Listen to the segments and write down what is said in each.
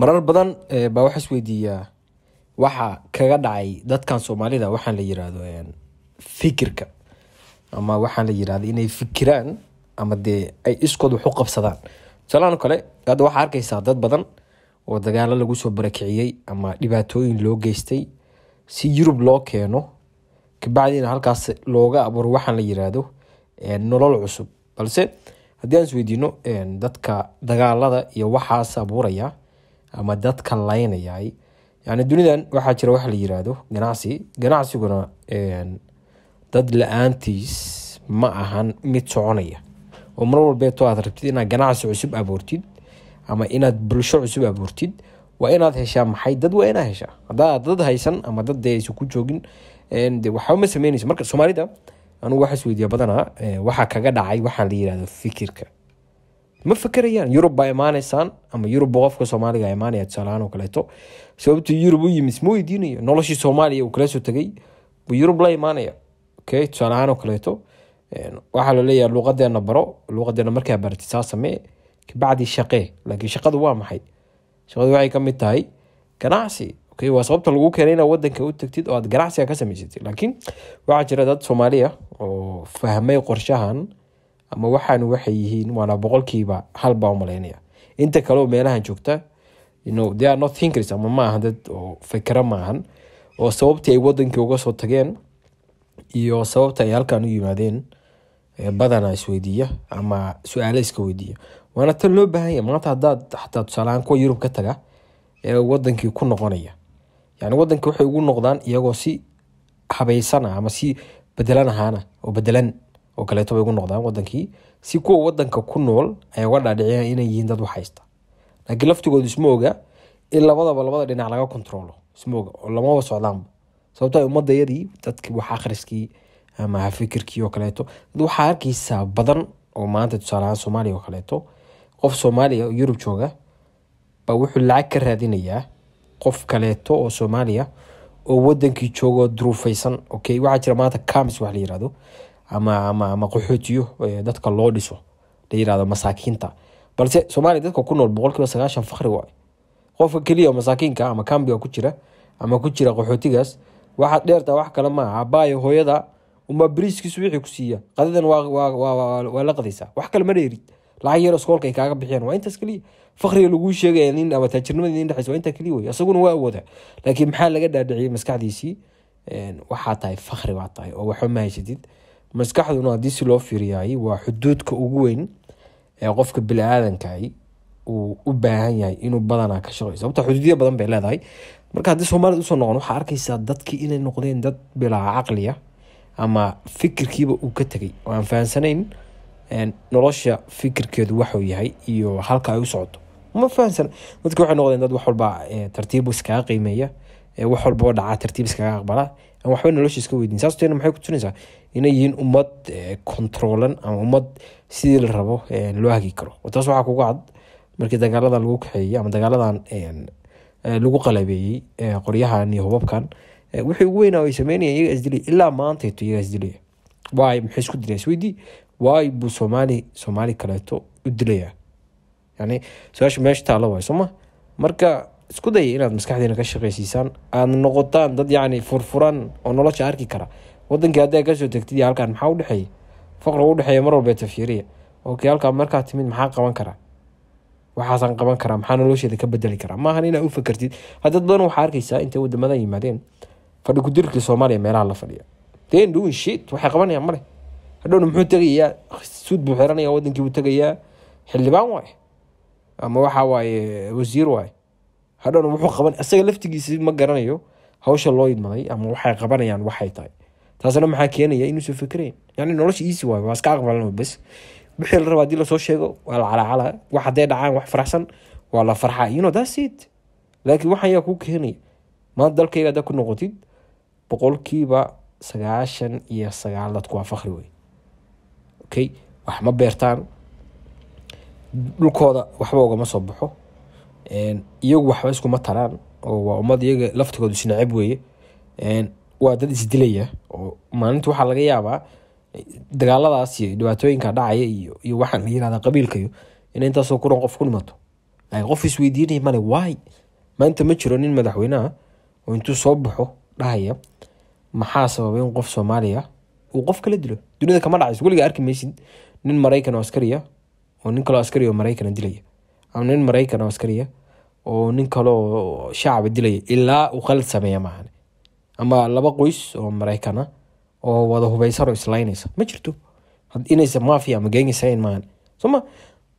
marar badan eh, baa waxa isweydiiyaa waxa kaga dhacay dadkan soomaalida waxaan la yirahdo eh, fikirka ama waxaan la yirahdo inay fikiraan ama dee ay iskood wax u qabsadaan tusaalahan kale hadda waxaa arkaysaa dad badan oo dagaalo lagu soo barakiciyey ama dhibaatooyin loo geystay si yurub loo keeno kabacdiina halkaas looga abuuro waxaan la yiraahdo eh, nolol cusub balse haddii aan isweydiino dadka dagaalada iyo waxaas abuuraya ama dadka laynayay yani dunidan waxaa jira wax la yiraahdo ganacsi ganacsiguna dad la-aantiis ma ahan mid soconaya oo mar walbeetoo aad rabtid inaad ganacsi cusub abuurtid ama inaad bulsho cusub abuurtid waa inaad heshaa maxay dad waa inaad heshaa hadaaad dad haysan ama dad dee ku joogin waxba ma sameyneyso marka soomaalida anugu waxaisweydiiya badanaa waxaa kaga dhacay waxaa la yirahdo fikirka ma fakerayaan yurub baa imaanaysaan ama yurubba qofka soomaaliga imaanaya tusaalahaan oo kaleeto sababtu yurub u yimis ma weydiinayo noloshii soomaaliya uu kala soo tegay buu yurub la imaanaya okay tusaalahaan oo kaleeto waxaa la leeyahay baro luqadeena markaa barati saa samee kabacdi shaqee laakiin shaqadu waa maxay shaqadu waxay kamid tahay ganacsi okay waa sababta lagu keenay inaad wadanka u tagtid oo aad ganacsiga ka samaysatid laakiin waxaa jira dad soomaaliya oo fahmay qorshahan ama waxaan waxay yihiin waana boqolkiiba hal baa umalaynaya inta kaleo meelahan joogta ama maaha dad oo fikra maahan oo sababtii ay wadankii uga soo tageen iyo sababta ay halkan u yimaadeen badanaa isweydiiya ama su-aale iska weydiiya waana tan loo baahanya maanta hadaad xataa tusaalahaan kuwa yurub ka taga ee wadankii ku noqonaya yani wadankii waxay ugu noqdaan iyagoo si habeysana ama si bedelan ahaana oo bedelan oo kaleeto bay ugu noqdaan wadankii si kuwa wadanka ku nool ayaa uga dhaadhiciyaan inay yihiin dad wax haysta laakiin laftigoodu isma in labadaba labada dhinac laga kontaroolo isma oo lamaba socdaanba sababto ah ummadayadii dadkii wax akhriskii ama fikirkii oo kaleeto dad waxaa arkaysaa badan oo maanta tusaale ahaan soomaaliya oo kaleeto qof soomaaliya oo yurub jooga baa wuxuu lacag ka raadinayaa qof kaleeto oo soomaaliya oo wadankii jooga duruufaysan okay waxaa jira maanta kamis wax la yirahdo ama qaxootiyo dadka loo dhiso layirahdo masaakiinta balse soomaaliya dadka ku nool boqol sagaashan fakri waay qofka keliya masaakiinka ama kambiga ku jira ama ku jira qaxootigaas waxaad dheertaa wax kale maaha abaayo hooyada umbaa bariiskiisu wixii ku siiya qadadan waa la qadaysaa wax kale ma dheerid lacag yar iskoolka ay kaaga bixiyaan waa intaas keliya fakriga laguu sheegaya nin ama taajirnimadii nin dhexaysa waa intaa keliya wey isaguna waa awooda laakiin maxaa laga dhaadhiciyay maskaxdiisii waxaa tahay fakri baa tahay oo waxba ma haysatid maskaxduna haddii si loo fiiriyaay waa xuduudka ugu weyn ee qofka biniaadankahi uu u baahan yahay inuu badanaa ka shaqeyo sababta xuduudya badan bay leedahay marka haddii soomaalida usoo noqon waxaa arkaysaa dadkii inay noqdeen dad bilaa caqliya ama fikirkiiba uu ka tegay oo aan fahansanayn nolosha fikirkeedu waxuu yahay iyo halka ay u socoto ma fahansan dadki waxay noqdeen dad wax walba eh, tartiib iskaga qiimeeya wax walbao dhacaa tartiib iskaga aqbala aan waxba nolosha iska weydiin saasteen maxay kutusinaysaa inay yihiin ummad controlan ama ummad sidii la rabo loo hagi karo taas waxaa kuga cad markii dagaaladan lagu kaxeeyey ama dagaaladan lagu qalabeeyey qoryahan iyo hubabkan wixii ugu weynaa ay sameynayaan iyaga isdilay ilaa maantayto iyaga isdilaya waay maxay isku dilaya isweydii waay buu soomaali soomaali kaleeto u dilaya yani su-aasha meesha taalla waay sooma marka isku daya inaad maskaxdeena ka shaqaysiisaan aad noqotaan dad yacni furfuran oo nolosha arki kara wadankii haddaa kasoo tegtid iyo maxaa udhexeeya faqriga udhexeeya mar walbeeta fiiriya ok halkaan markaa timid maxaa qaban karaa waxaasaan qaban karaa maxaa nolosheeda ka bedeli karaa maahan inaad u hadad badan waxaa arkaysaa intay wadamada yimaadeen fadhi kudirkii soomaaliya meelaha la fadhiya den duwin shit waxay qabanayaan male hadhowna muxuu tegayaa suud buu xiranaya wadankii buu tegayaa xildhibaan waaye ama waxa waaye wasiir waaye hadhowna wuxuu qaban isaga laftigiisi ma garanayo hawsha loo idmaday ama waxay qabanayaan waxay tahay taasna maxaa keenaya inuusan fikreyn yani nolosha iisi waayo waa iska aqbalan bas wixii la raba hadii lasoo sheego waa la calaacalaa wax hadday dhacaan wax faraxsan waa la farxaa you that's it laakiin waxaan yaa kuu keenaya maanta dalkayga haddaa ku noqotid boqolkiiba sagaashan iyo sagaal dadku waa fakri wey okay wax ma beertaan dhulkooda waxba ugama soo baxo iyagu waxba iskuma taraan oo waa ummad iyaga laftigoodu isnacab weeye waa dad isdilaya oo maalinta waxaa laga yaabaa dagaaladaas iyo dhibaatooyinka dhacaya iyo waxaan la yirahda qabiilkayo in intaasoo kuran qof ku dhimato qof isweydiinaya male waay maanta ma jiro nin madaxweyneah oo intuu soo baxo dhahaya maxaa sababay in qof soomaaliya uu qof kala dilo dunida kama dhacayso weliga arki maysid nin maraykan oo askariya oo nin kaloo askari oo maraykan dilaya ama nin maraykan oo askariya oo nin kaleo shacaba dilaya ilaa uu qalad sameeya maahan ama laba qoys oo maraykana oo wada hubaysanoo islaynaysa ma jirto inaysa mafia ama geengisayn maahan sooma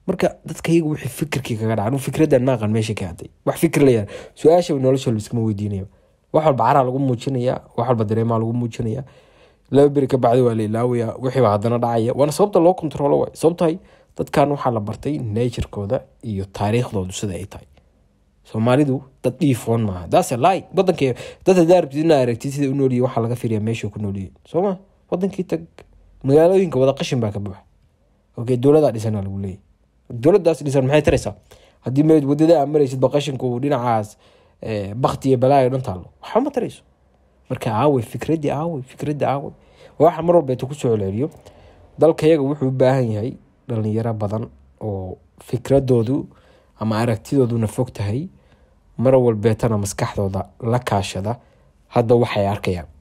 marka dadka iyaga wixii fikirkii kaga dhaca fikradan ma aqan meesha ka haday wax fikir la yaraa su-aasha nolosha iskama weydiinaya wax walba caraa lagu muujinaya wax walba dareemaa lagu muujinaya laba beri ka bacdi waa la ilaawaya wixiiba haddana dhacaya waana sababta loo kontaroolo waay sababtahay dadkan waxaa la bartay naturkooda iyo taariikhdoodu sida ay tahay soomaalidu dad dhiifoon maaha daase laay wadanka dad hadaa rabtid sida u noolyihin waxaa laga firiya meeshuu ku noolyihin soo ma wadankii tag magaalooyinka wada qashin baa ka buuxa okay dowladaa dhisana lagu leeyahy dowladaas dhisan maxay taraysaa haddii m wadada maraysid ba qashinku dhinacaas eh, bakti iyo balaayo dhan taallo waxba ma tarayso marka aawey fikradii aawey fikradii aawey waxaa mar walbeeta kusoo celceliyo dalkayaga wuxuu u baahan yahay dhalinyaro badan oo fikradoodu ama aragtidooduna fog tahay mar walbeetana maskaxdooda la kaashada hadda waxay arkayaan